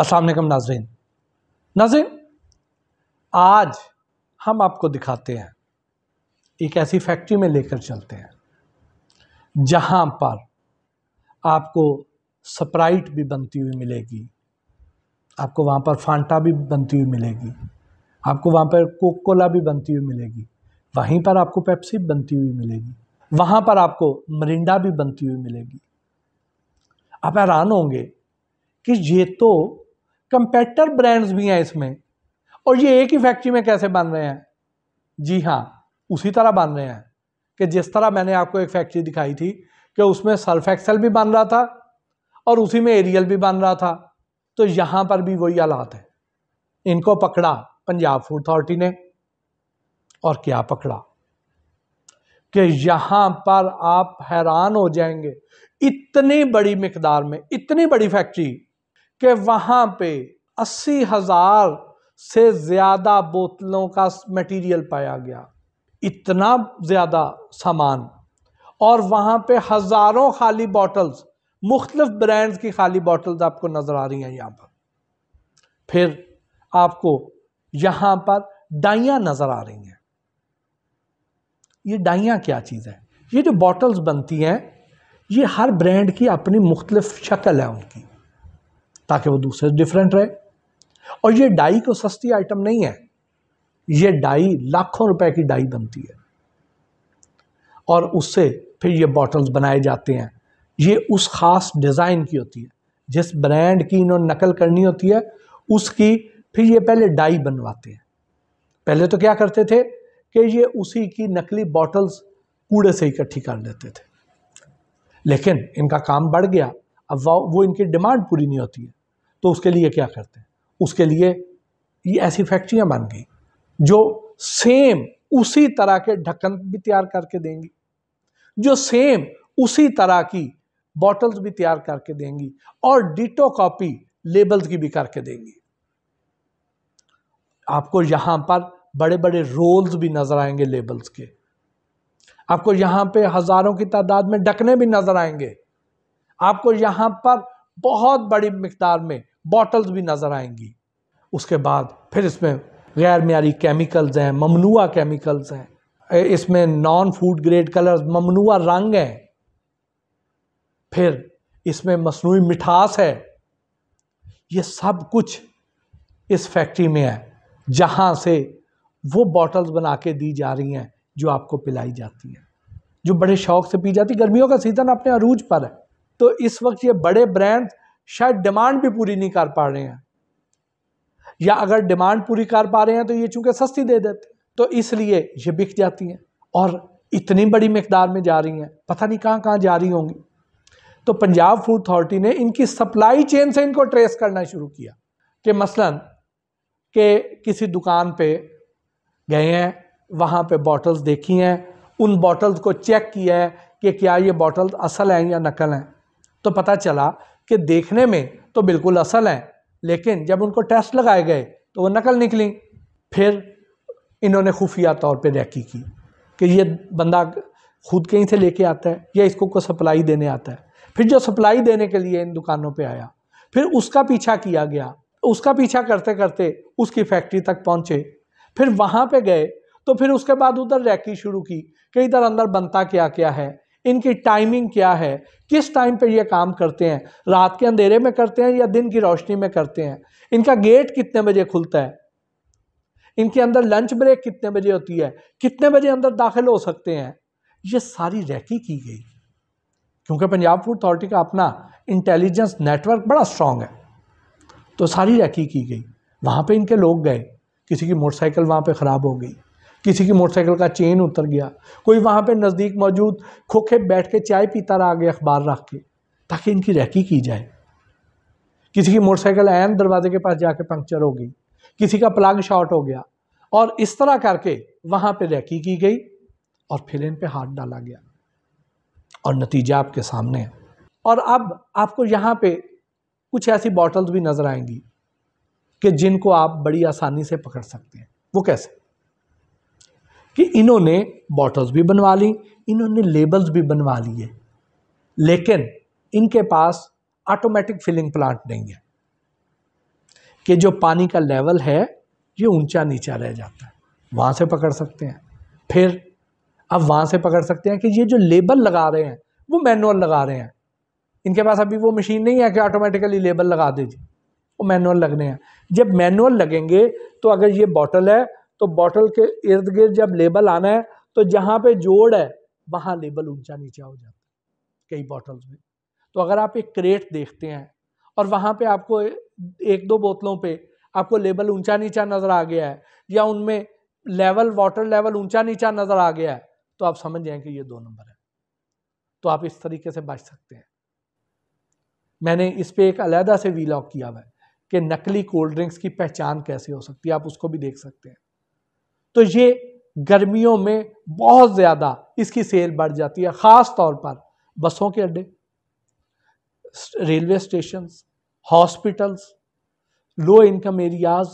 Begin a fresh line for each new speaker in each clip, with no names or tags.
असलम नाजरीन नाजरीन आज हम आपको दिखाते हैं एक ऐसी फैक्ट्री में लेकर चलते हैं जहाँ पर आपको स्प्राइट भी बनती हुई मिलेगी आपको वहाँ पर फांटा भी बनती हुई मिलेगी आपको वहाँ पर कोक कोला भी बनती हुई मिलेगी वहीं पर आपको पेप्सी बनती हुई मिलेगी वहां पर आपको मरिंडा भी बनती हुई मिलेगी आप हैरान होंगे कि ये तो कंपेटर ब्रांड्स भी हैं इसमें और ये एक ही फैक्ट्री में कैसे बन रहे हैं जी हाँ उसी तरह बन रहे हैं कि जिस तरह मैंने आपको एक फैक्ट्री दिखाई थी कि उसमें सल्फ एक्सल भी बन रहा था और उसी में एरियल भी बन रहा था तो यहाँ पर भी वही हालात है इनको पकड़ा पंजाब फूड अथॉरिटी ने और क्या पकड़ा कि यहाँ पर आप हैरान हो जाएंगे इतनी बड़ी मकदार में इतनी बड़ी फैक्ट्री कि वहाँ पे अस्सी हज़ार से ज़्यादा बोतलों का मटेरियल पाया गया इतना ज़्यादा सामान और वहाँ पे हज़ारों खाली बॉटल्स मुख्तफ ब्रांड्स की खाली बॉटल्स आपको नज़र आ रही हैं यहाँ पर फिर आपको यहाँ पर डाइयाँ नज़र आ रही हैं ये डाइयाँ क्या चीज़ है ये जो बॉटल्स बनती हैं ये हर ब्रांड की अपनी मुख्तलिफ शक्ल है उनकी ताकि वो दूसरे से डिफरेंट रहे और ये डाई को सस्ती आइटम नहीं है ये डाई लाखों रुपए की डाई बनती है और उससे फिर ये बॉटल्स बनाए जाते हैं ये उस ख़ास डिज़ाइन की होती है जिस ब्रांड की इन्होंने नकल करनी होती है उसकी फिर ये पहले डाई बनवाते हैं पहले तो क्या करते थे कि ये उसी की नकली बॉटल्स कूड़े से इकट्ठी कर लेते थे लेकिन इनका काम बढ़ गया अब वो इनकी डिमांड पूरी नहीं होती है तो उसके लिए क्या करते हैं उसके लिए ये ऐसी फैक्ट्रियाँ बन गई जो सेम उसी तरह के ढक्कन भी तैयार करके देंगी जो सेम उसी तरह की बॉटल्स भी तैयार करके देंगी और डिटो कॉपी लेबल्स की भी करके देंगी आपको यहाँ पर बड़े बड़े रोल्स भी नज़र आएंगे लेबल्स के आपको यहाँ पे हज़ारों की तादाद में ढकने भी नज़र आएंगे आपको यहाँ पर बहुत बड़ी मकदार में बॉटल्स भी नज़र आएंगी उसके बाद फिर इसमें गैर मीरी केमिकल्स हैं ममनुआ केमिकल्स हैं इसमें नॉन फूड ग्रेड कलर्स ममनुआ रंग हैं फिर इसमें मसनू मिठास है ये सब कुछ इस फैक्ट्री में है जहाँ से वो बॉटल्स बना के दी जा रही हैं जो आपको पिलाई जाती हैं जो बड़े शौक से पी जाती गर्मियों का सीज़न अपने अरूज पर है तो इस वक्त ये बड़े ब्रांड्स शायद डिमांड भी पूरी नहीं कर पा रहे हैं या अगर डिमांड पूरी कर पा रहे हैं तो ये चूंकि सस्ती दे देते तो इसलिए ये बिक जाती हैं और इतनी बड़ी मकदार में जा रही हैं पता नहीं कहाँ कहाँ जा रही होंगी तो पंजाब फूड अथॉरिटी ने इनकी सप्लाई चेन से इनको ट्रेस करना शुरू किया कि मसलन के किसी दुकान पे गए हैं वहाँ पे बॉटल्स देखी हैं उन बॉटल्स को चेक किया है कि क्या ये बॉटल्स असल हैं या नकल हैं तो पता चला कि देखने में तो बिल्कुल असल हैं लेकिन जब उनको टेस्ट लगाए गए तो वो नकल निकली फिर इन्होंने खुफिया तौर पर रैकी की कि ये बंदा खुद कहीं से लेके आता है या इसको कोई सप्लाई देने आता है फिर जो सप्लाई देने के लिए इन दुकानों पे आया फिर उसका पीछा किया गया उसका पीछा करते करते उसकी फैक्ट्री तक पहुँचे फिर वहाँ पर गए तो फिर उसके बाद उधर रैकी शुरू की कि इधर अंदर बनता क्या क्या है इनकी टाइमिंग क्या है किस टाइम पे ये काम करते हैं रात के अंधेरे में करते हैं या दिन की रोशनी में करते हैं इनका गेट कितने बजे खुलता है इनके अंदर लंच ब्रेक कितने बजे होती है कितने बजे अंदर दाखिल हो सकते हैं ये सारी रैकी की गई क्योंकि पंजाब फूड अथॉरिटी का अपना इंटेलिजेंस नेटवर्क बड़ा स्ट्रांग है तो सारी रैकी की गई वहाँ पे इनके लोग गए किसी की मोटरसाइकिल वहाँ पे ख़राब हो गई किसी की मोटरसाइकिल का चेन उतर गया कोई वहाँ पे नज़दीक मौजूद खोखे बैठ के चाय पीता रहा गया अखबार रख के ताकि इनकी रैकी की जाए किसी की मोटरसाइकिल एन दरवाजे के पास जाके पंक्चर हो गई किसी का प्लग शॉर्ट हो गया और इस तरह करके वहाँ पे रैकी की गई और फिर इन पे हाथ डाला गया और नतीजा आपके सामने है और अब आपको यहाँ पे कुछ ऐसी बॉटल्स भी नज़र आएंगी कि जिनको आप बड़ी आसानी से पकड़ सकते हैं वो कैसे कि इन्होंने बॉटल्स भी बनवा ली इन्होंने लेबल्स भी बनवा लिए लेकिन इनके पास ऑटोमेटिक फिलिंग प्लांट नहीं है कि जो पानी का लेवल है ये ऊंचा नीचा रह जाता है वहाँ से पकड़ सकते हैं फिर अब वहाँ से पकड़ सकते हैं कि ये जो लेबल लगा रहे हैं वो मैनुअल लगा रहे हैं इनके पास अभी वो मशीन नहीं है कि ऑटोमेटिकली लेबल लगा दीजिए वो मैनुअल लगने हैं जब मैनुअल लगेंगे तो अगर ये बॉटल है तो बॉटल के इर्द गिर्द जब लेबल आना है तो जहाँ पे जोड़ है वहाँ लेबल ऊंचा नीचा हो जाता है कई बॉटल्स में तो अगर आप एक क्रेट देखते हैं और वहाँ पे आपको एक दो बोतलों पे आपको लेबल ऊंचा नीचा नज़र आ गया है या उनमें लेवल वाटर लेवल ऊंचा नीचा नज़र आ गया है तो आप समझ जाएँ कि ये दो नंबर है तो आप इस तरीके से बच सकते हैं मैंने इस पर एक अलहदा से वीलॉग किया हुआ है कि नकली कोल्ड ड्रिंक्स की पहचान कैसे हो सकती है आप उसको भी देख सकते हैं तो ये गर्मियों में बहुत ज़्यादा इसकी सेल बढ़ जाती है ख़ास तौर पर बसों के अड्डे railway station hospitals low income areas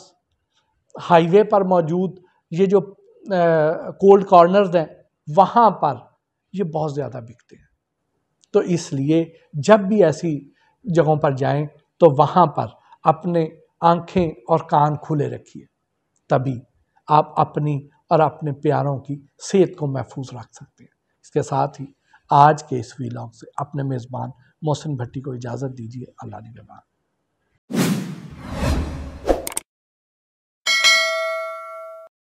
highway पर मौजूद ये जो कोल्ड कॉर्नर्स हैं वहाँ पर ये बहुत ज़्यादा बिकते हैं तो इसलिए जब भी ऐसी जगहों पर जाएं तो वहाँ पर अपने आँखें और कान खुले रखिए तभी आप अपनी और अपने प्यारों की सेहत को महफूज रख सकते हैं इसके साथ ही आज के इस वीलॉग से अपने मेज़बान मोहसिन भट्टी को इजाज़त दीजिए अल्लाह ने